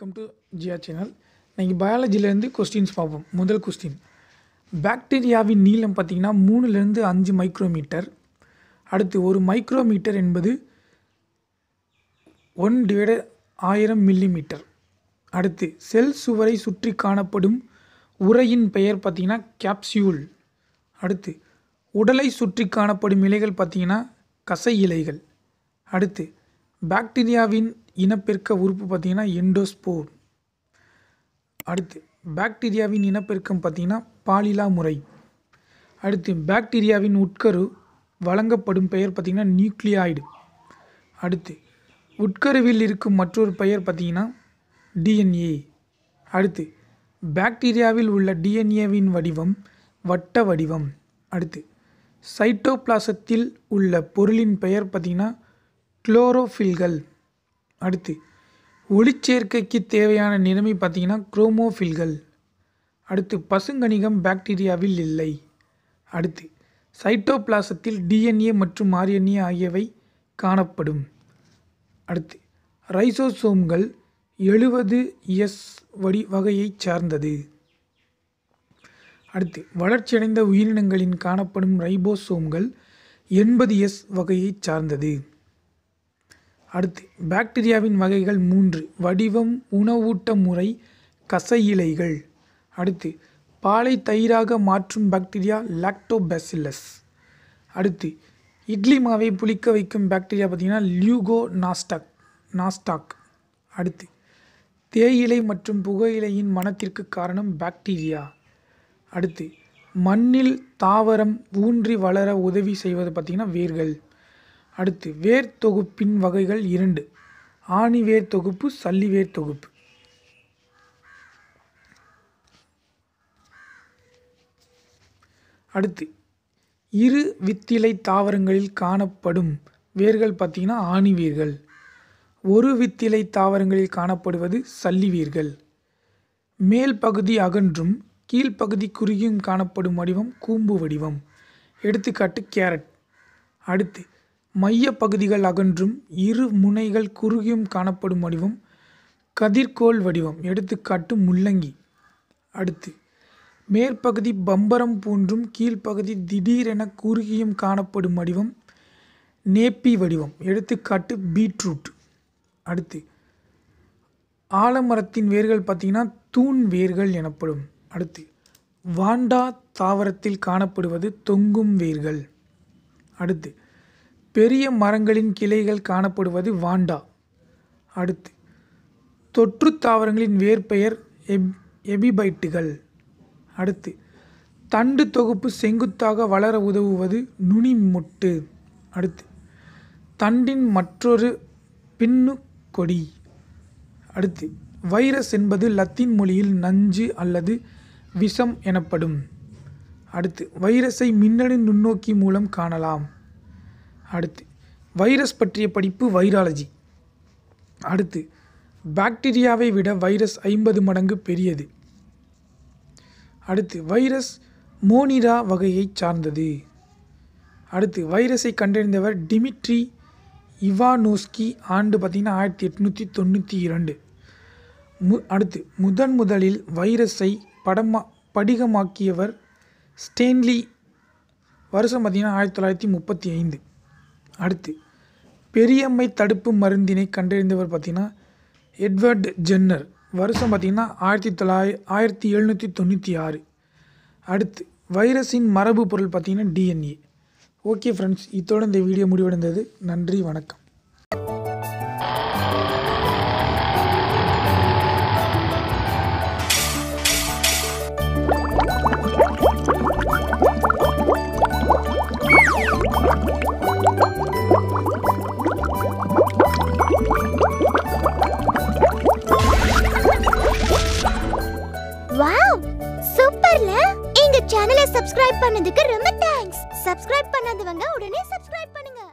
welcome to Zia channel இன்றைக்கி பயாலஜிலேருந்து questions பார்ப்போம் முதல் கொஸ்டின் பாக்டீரியாவின் நீளம் பார்த்திங்கன்னா மூணுலேருந்து அஞ்சு மைக்ரோமீட்டர் அடுத்து ஒரு மைக்ரோமீட்டர் என்பது ஒன் டிவைட ஆயிரம் மில்லிமீட்டர் அடுத்து செல் சுவரை சுற்றி காணப்படும் உரையின் பெயர் பார்த்திங்கன்னா கேப்சியூல் அடுத்து உடலை சுற்றி காணப்படும் இலைகள் பார்த்திங்கன்னா கசை இலைகள் அடுத்து பாக்டீரியாவின் இனப்பெருக்க உறுப்பு பார்த்திங்கன்னா எண்டோஸ்போர் அடுத்து பாக்டீரியாவின் இனப்பெருக்கம் பார்த்திங்கன்னா பாலிலா முறை அடுத்து பாக்டீரியாவின் உட்கரு வழங்கப்படும் பெயர் பார்த்திங்கன்னா நியூக்ளியாய்டு அடுத்து உட்கருவில் இருக்கும் மற்றொரு பெயர் பார்த்திங்கன்னா டிஎன்ஏ அடுத்து பாக்டீரியாவில் உள்ள டிஎன்ஏவின் வடிவம் வட்ட வடிவம் அடுத்து சைட்டோபிளாசத்தில் உள்ள பொருளின் பெயர் பார்த்திங்கன்னா குளோரோஃபில்கள் அடுத்து ஒளிச்சேர்க்கைக்கு தேவையான நிலைமை பார்த்திங்கன்னா குரோமோஃபில்கள் அடுத்து பசுங்கணிகம் பாக்டீரியாவில் இல்லை அடுத்து சைட்டோபிளாசத்தில் டிஎன்ஏ மற்றும் ஆர்என்ஏ ஆகியவை காணப்படும் அடுத்து ரைசோசோம்கள் எழுபது எஸ் வடி வகையைச் சார்ந்தது அடுத்து வளர்ச்சியடைந்த உயிரினங்களின் காணப்படும் ரைபோசோம்கள் எண்பது எஸ் வகையைச் சார்ந்தது அடுத்து பாக்டீரியாவின் வகைகள் மூன்று வடிவம் உணவூட்ட முறை கசையிலைகள் அடுத்து பாலை தயிராக மாற்றும் பாக்டீரியா லாக்டோபெசிலஸ் அடுத்து இட்லி மாவை புளிக்க வைக்கும் பாக்டீரியா பார்த்திங்கன்னா லியூகோ நாஸ்டாக் நாஸ்டாக் அடுத்து தேயிலை மற்றும் புகையிலையின் மனத்திற்கு காரணம் பாக்டீரியா அடுத்து மண்ணில் தாவரம் ஊன்றி வளர உதவி செய்வது பார்த்திங்கன்னா வேர்கள் அடுத்து வேர் தொகுப்பின் வகைகள் இரண்டு ஆணி வேர் தொகுப்பு சல்லி வேர் தொகுப்பு அடுத்து இரு வித்திலை தாவரங்களில் காணப்படும் வேர்கள் பார்த்திங்கன்னா ஆணி வேர்கள் ஒரு வித்திலை தாவரங்களில் காணப்படுவது சல்லி வேர்கள் மேல் பகுதி அகன்றும் கீழ்ப்பகுதி குறுகியும் காணப்படும் வடிவம் கூம்பு வடிவம் எடுத்துக்காட்டு கேரட் அடுத்து மையப்பகுதிகள் அகன்றும் இரு முனைகள் குறுகியும் காணப்படும் வடிவம் கதிர்கோள் வடிவம் எடுத்துக்காட்டு முள்ளங்கி அடுத்து மேற்பகுதி பம்பரம் போன்றும் கீழ்ப்பகுதி திடீரென குறுகியும் காணப்படும் வடிவம் நேப்பி வடிவம் எடுத்துக்காட்டு பீட்ரூட் அடுத்து ஆலமரத்தின் வேர்கள் பார்த்தீங்கன்னா தூண் வேர்கள் எனப்படும் அடுத்து வாண்டா தாவரத்தில் காணப்படுவது தொங்கும் வேர்கள் அடுத்து பெரிய மரங்களின் கிளைகள் காணப்படுவது வாண்டா அடுத்து தொற்று தாவரங்களின் வேர்பெயர் எப் எபிபைட்டுகள் அடுத்து தண்டு தொகுப்பு செங்குத்தாக வளர உதவுவது நுனி முட்டு அடுத்து தண்டின் மற்றொரு பின்னு கொடி அடுத்து வைரஸ் என்பது லத்தீன் மொழியில் நஞ்சு அல்லது விஷம் எனப்படும் அடுத்து வைரஸை மின்னணு நுண்ணோக்கி மூலம் காணலாம் அடுத்து வைரஸ் பற்றிய படிப்பு வைராலஜி அடுத்து பாக்டீரியாவை விட வைரஸ் ஐம்பது மடங்கு பெரியது அடுத்து வைரஸ் மோனிரா வகையைச் சார்ந்தது அடுத்து வைரஸை கண்டறிந்தவர் டிமிட்ரி இவானோஸ்கி ஆண்டு பார்த்திங்கன்னா ஆயிரத்தி எட்நூற்றி தொண்ணூற்றி இரண்டு மு அடுத்து முதன் முதலில் வைரஸை படமா படிகமாக்கியவர் ஸ்டேன்லி வருஷம் பார்த்திங்கன்னா ஆயிரத்தி தொள்ளாயிரத்தி முப்பத்தி ஐந்து அடுத்து பெரியம்மை தடுப்பு மருந்தினை கண்டறிந்தவர் பார்த்திங்கன்னா எட்வர்ட் ஜென்னர் வருஷம் பார்த்திங்கன்னா ஆயிரத்தி தொள்ளாயிர ஆயிரத்தி எழுநூற்றி தொண்ணூற்றி ஆறு அடுத்து வைரஸின் மரபு பொருள் பார்த்திங்கன்னா டிஎன்ஏ ஓகே ஃப்ரெண்ட்ஸ் இத்தோடு இந்த வீடியோ முடிவடைந்தது நன்றி வணக்கம் வாவ் சூப்பர்ல எங்க சேனலை சப்ஸ்கிரைப் பண்ணதுக்கு ரொம்ப தேங்க்ஸ் சப்ஸ்கிரைப் பண்ணாதவங்க உடனே சப்ஸ்கிரைப் பண்ணுங்க